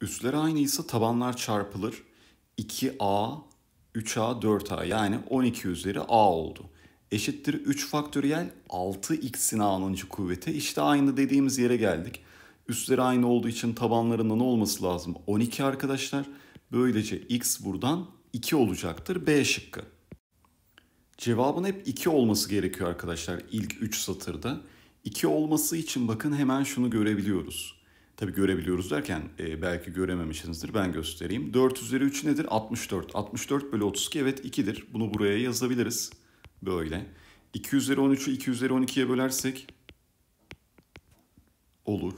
Üstler aynıysa tabanlar çarpılır. 2A, 3A, 4A yani 12 üzeri A oldu. Eşittir 3 faktöriyel 6x'in a'nın kuvveti. İşte aynı dediğimiz yere geldik. Üstleri aynı olduğu için tabanlarında ne olması lazım? 12 arkadaşlar. Böylece x buradan 2 olacaktır. B şıkkı. Cevabın hep 2 olması gerekiyor arkadaşlar ilk 3 satırda. 2 olması için bakın hemen şunu görebiliyoruz. Tabii görebiliyoruz derken e, belki görememişsinizdir ben göstereyim. 4 üzeri 3 nedir? 64. 64 bölü 32 evet 2'dir. Bunu buraya yazabiliriz. Böyle. 2 üzeri 13'ü 2 üzeri 12'ye bölersek olur.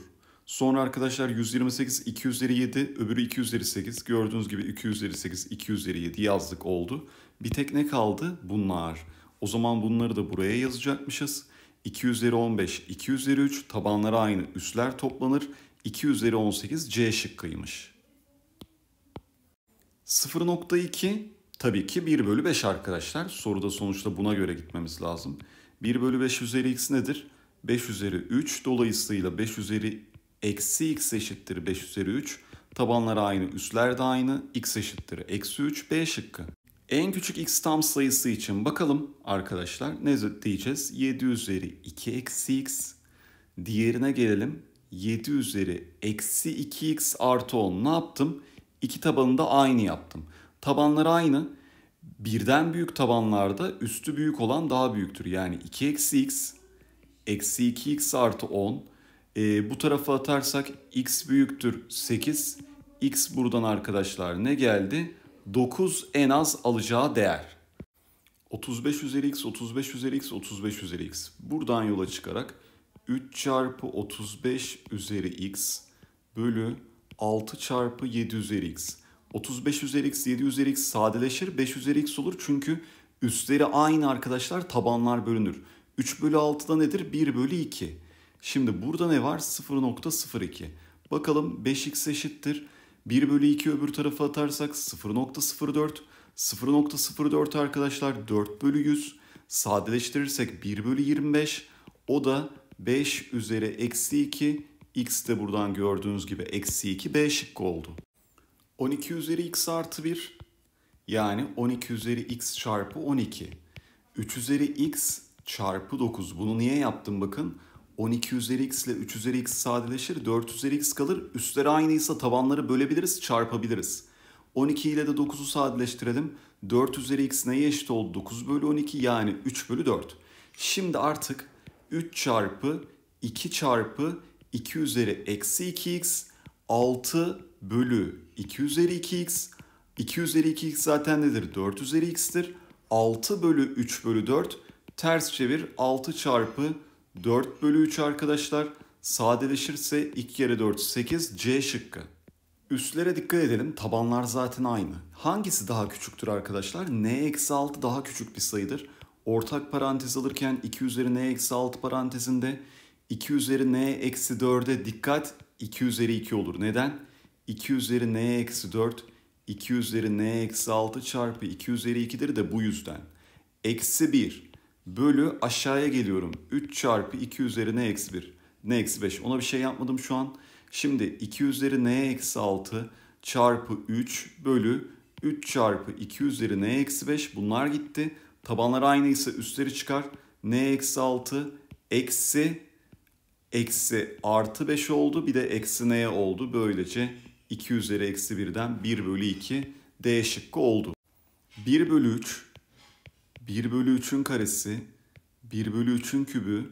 Sonra arkadaşlar 128 2 üzeri 7 öbürü 2 üzeri 8. Gördüğünüz gibi 2 üzeri 8 2 üzeri 7 yazdık oldu. Bir tek ne kaldı? Bunlar. O zaman bunları da buraya yazacakmışız. 2 üzeri 15 2 üzeri 3 tabanları aynı üstler toplanır. 2 üzeri 18 C şıkkıymış. 0.2 tabii ki 1 bölü 5 arkadaşlar. Soruda sonuçta buna göre gitmemiz lazım. 1 bölü 5 üzeri x nedir? 5 üzeri 3 dolayısıyla 5 üzeri eksi x eşittir 5 üzeri 3. Tabanlar aynı, üstler de aynı. x eşittir eksi 3 b şıkkı. En küçük x tam sayısı için bakalım arkadaşlar ne diyeceğiz? 7 üzeri 2 eksi x. Diğerine gelelim. 7 üzeri eksi 2x artı 10 ne yaptım? İki tabanı da aynı yaptım. Tabanları aynı. Birden büyük tabanlarda üstü büyük olan daha büyüktür. Yani 2 eksi x eksi 2x artı 10. E, ee, bu tarafa atarsak x büyüktür 8. x buradan arkadaşlar ne geldi? 9 en az alacağı değer. 35 üzeri x, 35 üzeri x, 35 üzeri x. Buradan yola çıkarak 3 çarpı 35 üzeri x bölü 6 çarpı 7 üzeri x. 35 üzeri x, 7 üzeri x sadeleşir. 5 üzeri x olur çünkü üstleri aynı arkadaşlar tabanlar bölünür. 3 bölü 6'da nedir? 1 bölü 2. Şimdi burada ne var? 0.02. Bakalım 5x eşittir. 1 bölü 2 öbür tarafa atarsak 0.04. 0.04 arkadaşlar 4 bölü 100. Sadeleştirirsek 1 bölü 25. O da 5 üzeri eksi 2 x de buradan gördüğünüz gibi eksi 2 b şıkkı oldu. 12 üzeri x artı 1 yani 12 üzeri x çarpı 12. 3 üzeri x çarpı 9. Bunu niye yaptım bakın. 12 üzeri x ile 3 üzeri x sadeleşir. 4 üzeri x kalır. Üstleri aynıysa tabanları bölebiliriz, çarpabiliriz. 12 ile de 9'u sadeleştirelim. 4 üzeri x neye eşit oldu? 9 bölü 12 yani 3 bölü 4. Şimdi artık 3 çarpı 2 çarpı 2 üzeri eksi 2x 6 bölü 2 üzeri 2x. 2 üzeri 2x zaten nedir? 4 üzeri x'tir. 6 bölü 3 bölü 4 ters çevir 6 çarpı 4 bölü 3 arkadaşlar. Sadeleşirse 2 kere 4 8 C şıkkı. Üstlere dikkat edelim. Tabanlar zaten aynı. Hangisi daha küçüktür arkadaşlar? N eksi 6 daha küçük bir sayıdır ortak parantez alırken 2 üzeri n eksi 6 parantezinde 2 üzeri n eksi 4'e dikkat 2 üzeri 2 olur. Neden? 2 üzeri n eksi 4 2 üzeri n eksi 6 çarpı 2 üzeri 2'dir de bu yüzden. Eksi 1 bölü aşağıya geliyorum. 3 çarpı 2 üzeri n eksi 1. n eksi 5. Ona bir şey yapmadım şu an. Şimdi 2 üzeri n eksi 6 çarpı 3 bölü 3 çarpı 2 üzeri n eksi 5 bunlar gitti. Tabanları aynıysa üstleri çıkar. N eksi 6 eksi eksi artı 5 oldu. Bir de eksi N'ye oldu. Böylece 2 üzeri eksi 1'den 1 bölü 2 D şıkkı oldu. 1 bölü 3 1 bölü 3'ün karesi 1 bölü 3'ün kübü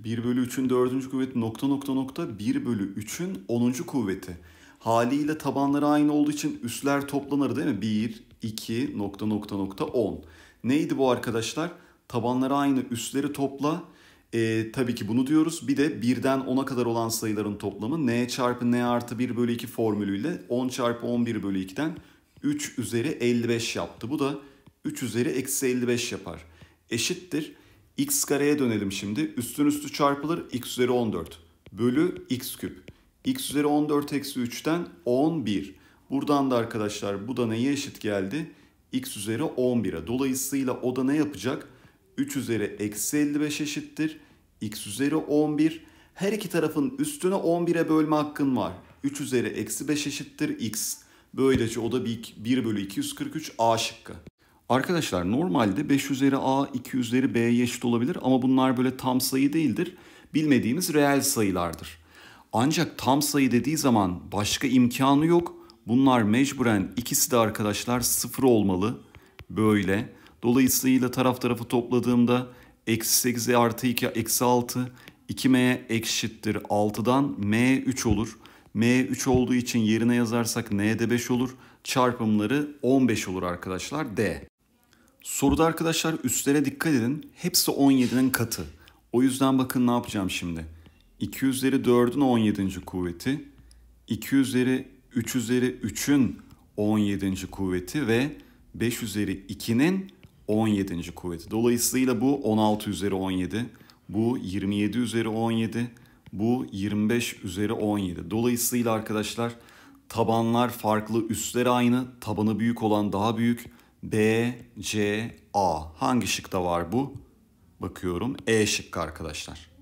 1 bölü 3'ün 4. kuvveti nokta nokta nokta 1 bölü 3'ün 10. kuvveti. Haliyle tabanları aynı olduğu için üsler toplanır değil mi? 1, 2, nokta nokta nokta 10. Neydi bu arkadaşlar? Tabanları aynı üstleri topla. E, tabii ki bunu diyoruz. Bir de birden 10'a kadar olan sayıların toplamı n çarpı n artı 1 bölü 2 formülüyle 10 çarpı 11 bölü 2'den 3 üzeri 55 yaptı. Bu da 3 üzeri eksi 55 yapar. Eşittir. x kareye dönelim şimdi. Üstün üstü çarpılır x üzeri 14 bölü x küp. x üzeri 14 eksi 3'ten 11. Buradan da arkadaşlar bu da neye eşit geldi? x üzeri 11'e. Dolayısıyla o da ne yapacak? 3 üzeri eksi 55 eşittir. x üzeri 11. Her iki tarafın üstüne 11'e bölme hakkın var. 3 üzeri eksi 5 eşittir x. Böylece o da 1 bölü 243 a şıkkı. Arkadaşlar normalde 5 üzeri a 2 üzeri b'ye eşit olabilir ama bunlar böyle tam sayı değildir. Bilmediğimiz reel sayılardır. Ancak tam sayı dediği zaman başka imkanı yok Bunlar mecburen ikisi de arkadaşlar sıfır olmalı. Böyle. Dolayısıyla taraf tarafı topladığımda eksi 8'e artı 2 eksi 6 2m eşittir 6'dan m 3 olur. m 3 olduğu için yerine yazarsak n de 5 olur. Çarpımları 15 olur arkadaşlar d. Soruda arkadaşlar üstlere dikkat edin. Hepsi 17'nin katı. O yüzden bakın ne yapacağım şimdi. 2 üzeri 4'ün 17. kuvveti. 2 üzeri 3 üzeri 3'ün 17. kuvveti ve 5 üzeri 2'nin 17. kuvveti. Dolayısıyla bu 16 üzeri 17, bu 27 üzeri 17, bu 25 üzeri 17. Dolayısıyla arkadaşlar tabanlar farklı, üstler aynı. Tabanı büyük olan daha büyük. B, C, A. Hangi şıkta var bu? Bakıyorum. E şıkkı arkadaşlar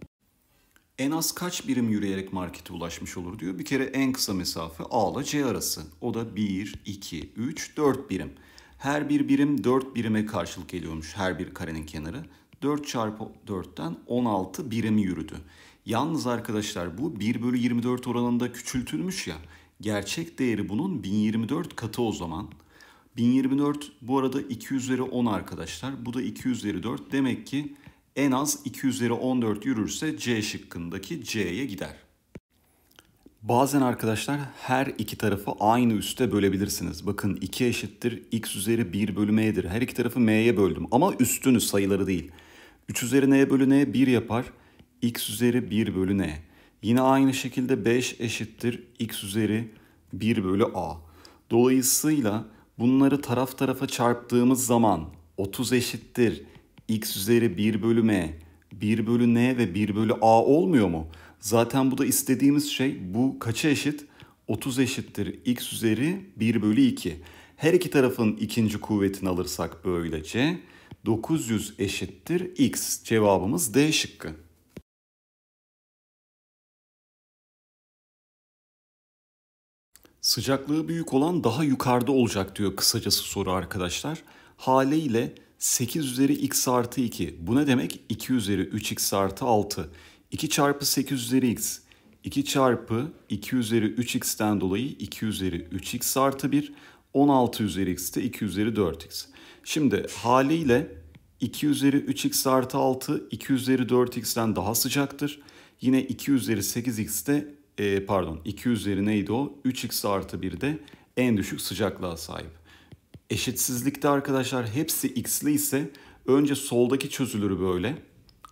en az kaç birim yürüyerek markete ulaşmış olur diyor. Bir kere en kısa mesafe A ile C arası. O da 1, 2, 3, 4 birim. Her bir birim 4 birime karşılık geliyormuş her bir karenin kenarı. 4 çarpı 4'ten 16 birim yürüdü. Yalnız arkadaşlar bu 1 bölü 24 oranında küçültülmüş ya. Gerçek değeri bunun 1024 katı o zaman. 1024 bu arada 2 üzeri 10 arkadaşlar. Bu da 2 üzeri 4. Demek ki en az 2 üzeri 14 yürürse C şıkkındaki C'ye gider. Bazen arkadaşlar her iki tarafı aynı üste bölebilirsiniz. Bakın 2 eşittir x üzeri 1 bölü m'dir. Her iki tarafı m'ye böldüm ama üstünü sayıları değil. 3 üzeri n bölü n 1 yapar. x üzeri 1 bölü n. Yine aynı şekilde 5 eşittir x üzeri 1 bölü a. Dolayısıyla bunları taraf tarafa çarptığımız zaman 30 eşittir x üzeri 1 bölü m, 1 bölü n ve 1 bölü a olmuyor mu? Zaten bu da istediğimiz şey. Bu kaça eşit? 30 eşittir x üzeri 1 bölü 2. Her iki tarafın ikinci kuvvetini alırsak böylece 900 eşittir x. Cevabımız D şıkkı. Sıcaklığı büyük olan daha yukarıda olacak diyor kısacası soru arkadaşlar. Haliyle 8 üzeri x artı 2. Bu ne demek? 2 üzeri 3x artı 6. 2 çarpı 8 üzeri x. 2 çarpı 2 üzeri 3x'ten dolayı 2 üzeri 3x artı 1. 16 üzeri x de 2 üzeri 4x. Şimdi haliyle 2 üzeri 3x artı 6 2 üzeri 4x'ten daha sıcaktır. Yine 2 üzeri 8x de e, pardon 2 üzeri neydi o? 3x artı 1 de en düşük sıcaklığa sahip. Eşitsizlikte arkadaşlar hepsi x'li ise önce soldaki çözülür böyle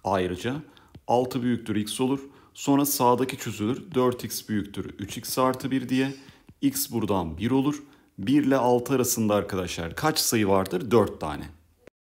ayrıca. 6 büyüktür x olur. Sonra sağdaki çözülür 4x büyüktür 3x artı 1 diye. x buradan 1 olur. 1 ile 6 arasında arkadaşlar kaç sayı vardır? 4 tane.